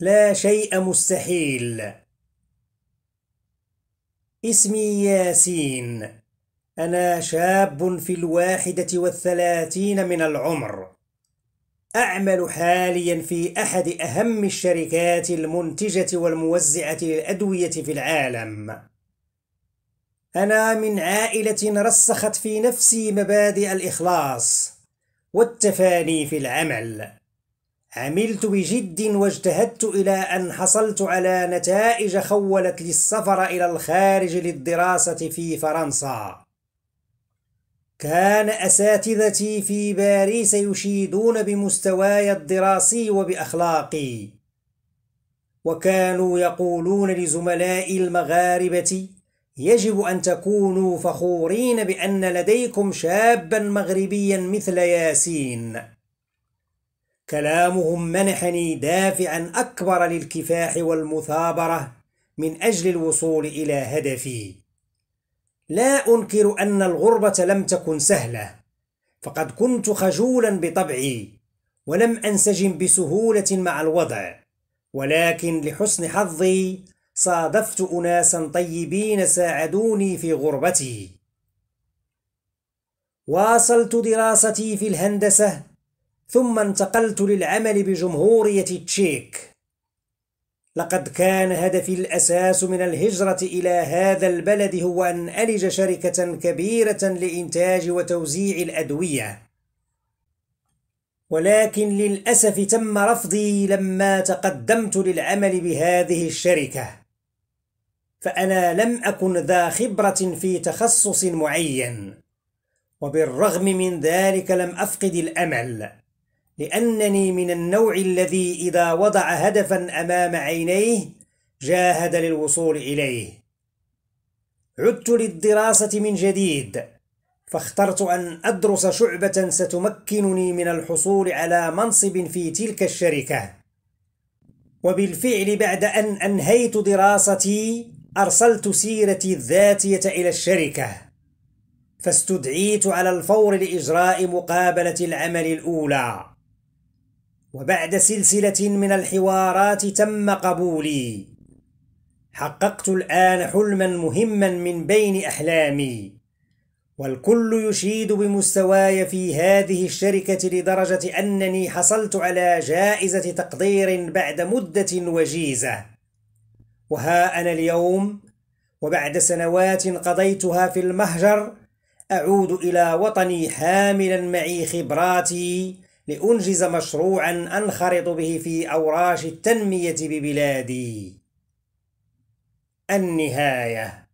لا شيء مستحيل اسمي ياسين أنا شاب في الواحدة والثلاثين من العمر أعمل حاليا في أحد أهم الشركات المنتجة والموزعة للأدوية في العالم أنا من عائلة رسخت في نفسي مبادئ الإخلاص والتفاني في العمل عملت بجد واجتهدت إلى أن حصلت على نتائج خولت لي السفر إلى الخارج للدراسة في فرنسا كان أساتذتي في باريس يشيدون بمستواي الدراسي وبأخلاقي وكانوا يقولون لزملائي المغاربة يجب أن تكونوا فخورين بأن لديكم شابا مغربيا مثل ياسين كلامهم منحني دافعا أكبر للكفاح والمثابرة من أجل الوصول إلى هدفي لا أنكر أن الغربة لم تكن سهلة فقد كنت خجولا بطبعي ولم أنسجم بسهولة مع الوضع ولكن لحسن حظي صادفت أناسا طيبين ساعدوني في غربتي واصلت دراستي في الهندسة ثم انتقلت للعمل بجمهورية تشيك لقد كان هدفي الأساس من الهجرة إلى هذا البلد هو أن ألج شركة كبيرة لإنتاج وتوزيع الأدوية ولكن للأسف تم رفضي لما تقدمت للعمل بهذه الشركة فأنا لم أكن ذا خبرة في تخصص معين وبالرغم من ذلك لم أفقد الأمل لأنني من النوع الذي إذا وضع هدفا أمام عينيه جاهد للوصول إليه عدت للدراسة من جديد فاخترت أن أدرس شعبة ستمكنني من الحصول على منصب في تلك الشركة وبالفعل بعد أن أنهيت دراستي أرسلت سيرتي الذاتية إلى الشركة فاستدعيت على الفور لإجراء مقابلة العمل الأولى وبعد سلسلة من الحوارات تم قبولي حققت الآن حلما مهما من بين أحلامي والكل يشيد بمستواي في هذه الشركة لدرجة أنني حصلت على جائزة تقدير بعد مدة وجيزة وها أنا اليوم وبعد سنوات قضيتها في المهجر أعود إلى وطني حاملا معي خبراتي لأنجز مشروعا أنخرط به في أوراش التنمية ببلادي النهايه